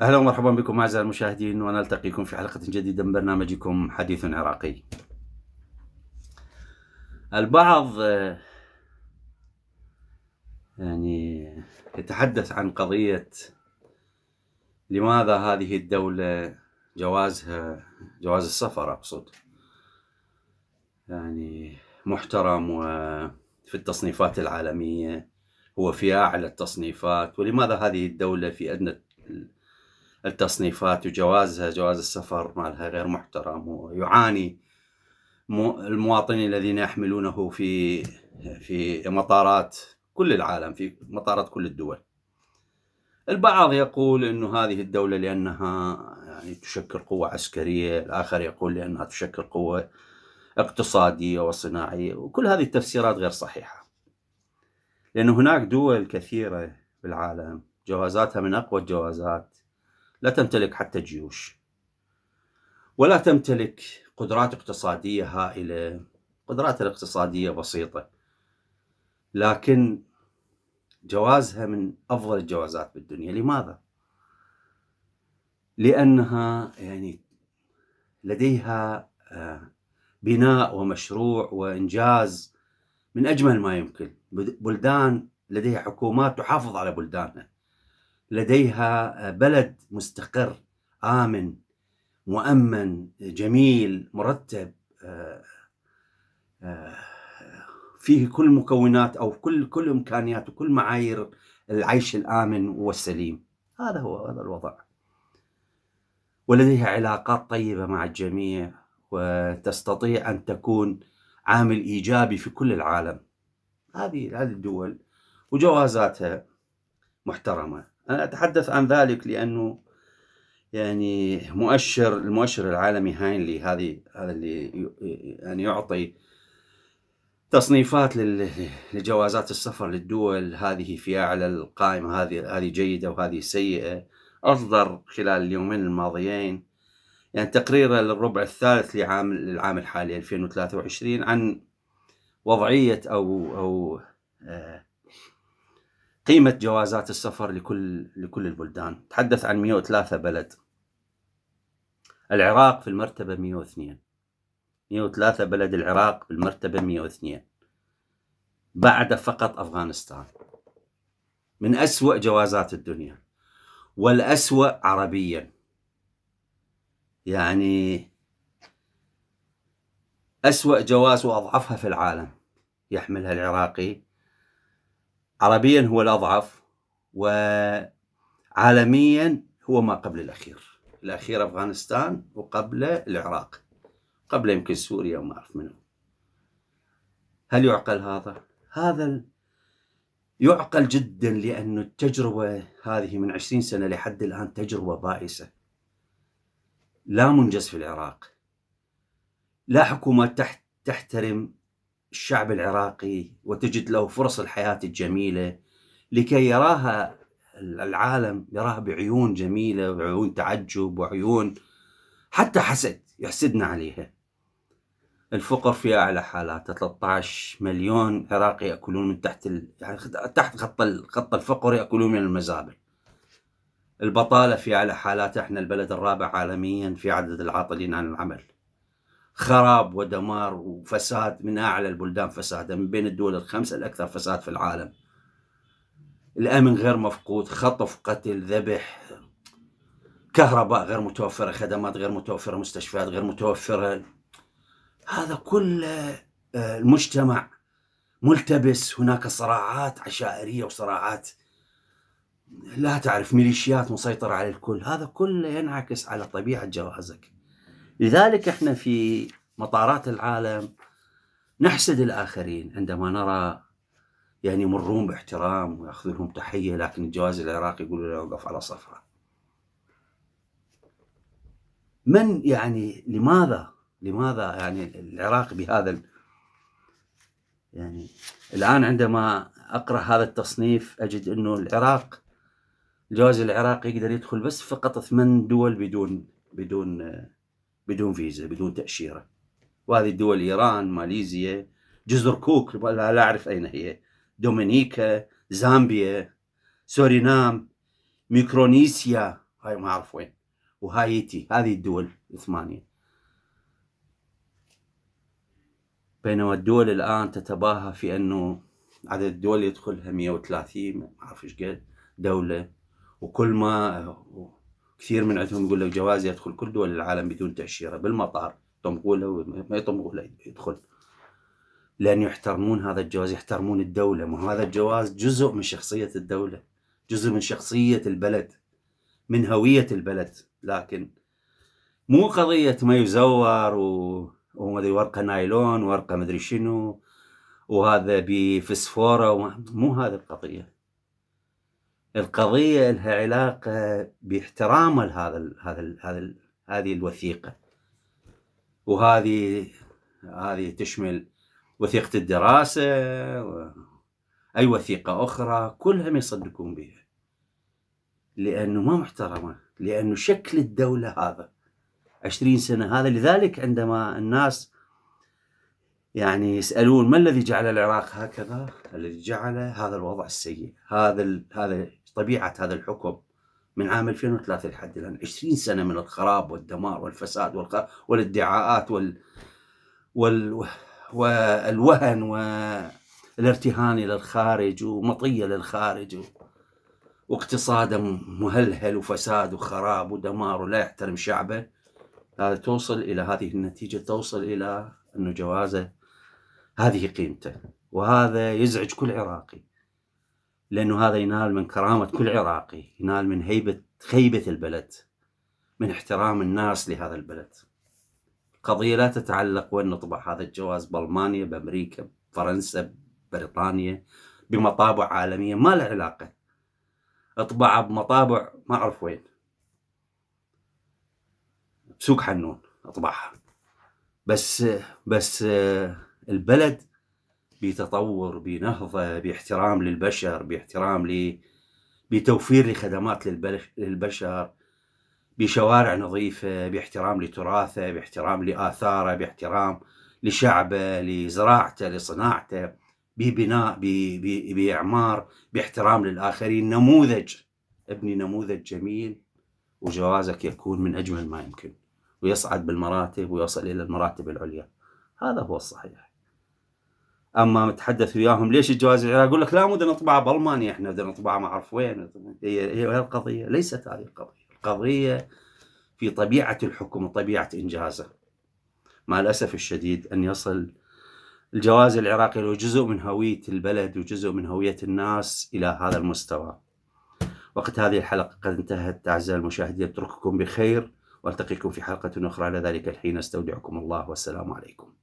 اهلا ومرحبا بكم اعزائي المشاهدين ونلتقيكم في حلقه جديده من برنامجكم حديث عراقي. البعض آه، يعني يتحدث عن قضيه لماذا هذه الدولة جوازها جواز السفر أقصد يعني محترم وفي التصنيفات العالمية هو في أعلى التصنيفات ولماذا هذه الدولة في أدنى التصنيفات وجوازها جواز السفر مالها غير محترم ويعاني المواطنين الذين يحملونه في في مطارات كل العالم في مطارات كل الدول البعض يقول أنه هذه الدولة لأنها يعني تشكل قوة عسكرية الآخر يقول لأنها تشكل قوة اقتصادية وصناعية وكل هذه التفسيرات غير صحيحة لانه هناك دول كثيرة بالعالم جوازاتها من أقوى الجوازات لا تمتلك حتى جيوش ولا تمتلك قدرات اقتصادية هائلة قدراتها الاقتصادية بسيطة لكن جوازها من افضل الجوازات بالدنيا لماذا لانها يعني لديها آه، بناء ومشروع وانجاز من اجمل ما يمكن بلدان لديها حكومات تحافظ على بلدانها لديها آه، بلد مستقر امن مؤمن جميل مرتب آه، فيه كل مكونات او كل كل امكانيات وكل معايير العيش الامن والسليم هذا هو هذا الوضع ولديها علاقات طيبه مع الجميع وتستطيع ان تكون عامل ايجابي في كل العالم هذه هذه الدول وجوازاتها محترمه انا اتحدث عن ذلك لانه يعني مؤشر المؤشر العالمي هاينلي هذه هذا اللي يعني يعطي تصنيفات لجوازات السفر للدول هذه في اعلى القائمه هذه هذه جيده وهذه سيئه اصدر خلال اليومين الماضيين يعني تقرير للربع الثالث لعام للعام الحالي 2023 عن وضعيه او او آه، قيمه جوازات السفر لكل لكل البلدان تحدث عن 103 بلد العراق في المرتبه 102 103 بلد العراق بالمرتبة 102 بعد فقط أفغانستان من أسوأ جوازات الدنيا والأسوأ عربيا يعني أسوأ جواز وأضعفها في العالم يحملها العراقي عربيا هو الأضعف وعالميا هو ما قبل الأخير الأخير أفغانستان وقبله العراق قبل يمكن سوريا وما أعرف منهم هل يعقل هذا؟ هذا يعقل جدا لأن التجربة هذه من عشرين سنة لحد الآن تجربة بائسة لا منجز في العراق لا حكومة تحت تحترم الشعب العراقي وتجد له فرص الحياة الجميلة لكي يراها العالم يراها بعيون جميلة وعيون تعجب وعيون حتى حسد يحسدنا عليها الفقر في اعلى حالاته 13 مليون عراقي ياكلون من تحت ال... يعني تحت خط خط الفقر ياكلون من المزابل البطاله في اعلى حالاته احنا البلد الرابع عالميا في عدد العاطلين عن العمل خراب ودمار وفساد من اعلى البلدان فسادا من بين الدول الخمسه الاكثر فساد في العالم الامن غير مفقود خطف قتل ذبح كهرباء غير متوفرة خدمات غير متوفرة مستشفيات غير متوفرة هذا كل آه، المجتمع ملتبس هناك صراعات عشائرية وصراعات لا تعرف ميليشيات مسيطرة على الكل هذا كله ينعكس على طبيعة جوازك لذلك احنا في مطارات العالم نحسد الآخرين عندما نرى يعني يمرون باحترام ويأخذون لهم تحية لكن الجواز العراقي يقولوا له وقف على صفره من يعني لماذا لماذا يعني العراق بهذا يعني الآن عندما أقرأ هذا التصنيف أجد أنه العراق جواز العراق يقدر يدخل بس فقط ثمان دول بدون بدون بدون فيزا بدون تأشيرة وهذه الدول إيران ماليزيا جزر كوك لا أعرف أين هي دومينيكا زامبيا سورينام ميكرونيسيا هاي ما أعرف وين وهايتي هذه الدول الثمانية بينما الدول الآن تتباهى في أنه عدد الدول يدخلها 130 ما أعرف إيش قد دولة وكل ما كثير من عندهم يقول لك جواز يدخل كل دول العالم بدون تأشيرة بالمطار طمقوله له ما يطمقوله له يدخل لأن يحترمون هذا الجواز يحترمون الدولة ما هذا الجواز جزء من شخصية الدولة جزء من شخصية البلد من هوية البلد لكن مو قضية ما يزور وما ومدري ورقة نايلون ورقة مدري شنو وهذا بفسفورة مو هذه القضية القضية لها علاقة باحترام هذا ال... هذا ال... هذا هذه الوثيقة وهذه هذه تشمل وثيقة الدراسة أي وثيقة أخرى كلها ما يصدقون بها لأنه ما محترمة لأنه شكل الدولة هذا 20 سنة هذا لذلك عندما الناس يعني يسألون ما الذي جعل العراق هكذا؟ الذي جعل هذا الوضع السيء، هذا هذا طبيعة هذا الحكم من عام 2003 لحد الآن 20 سنة من الخراب والدمار والفساد والادعاءات وال... وال... والوهن والارتهان إلى الخارج ومطية للخارج و... واقتصاده مهلهل وفساد وخراب ودمار ولا يحترم شعبه هذا توصل إلى هذه النتيجة توصل إلى أنه جوازه هذه قيمته وهذا يزعج كل عراقي لأنه هذا ينال من كرامة كل عراقي ينال من هيبة خيبة البلد من احترام الناس لهذا البلد قضية لا تتعلق وين نطبع هذا الجواز بألمانيا بأمريكا بفرنسا بريطانيا بمطابع عالمية ما له علاقة اطبعها بمطابع ما اعرف وين بسوق حنون اطبعها بس بس البلد بتطور بنهضه باحترام للبشر باحترام ل بتوفير لخدمات للبشر بشوارع نظيفة باحترام لتراثه باحترام لآثاره باحترام لشعبه لزراعته لصناعته ببناء باعمار باحترام للاخرين نموذج ابني نموذج جميل وجوازك يكون من اجمل ما يمكن ويصعد بالمراتب ويصل الى المراتب العليا هذا هو الصحيح اما متحدث وياهم ليش الجواز العراقي لك لا مو نطبعه بالمانيا احنا بدنا نطبعه ما اعرف وين هي هي القضيه ليست هذه القضيه القضيه في طبيعه الحكم وطبيعه انجازه مع الاسف الشديد ان يصل الجواز العراقي هو جزء من هوية البلد وجزء من هوية الناس إلى هذا المستوى وقت هذه الحلقة قد انتهت أعزائي المشاهدين أترككم بخير وألتقيكم في حلقة أخرى إلى ذلك الحين أستودعكم الله والسلام عليكم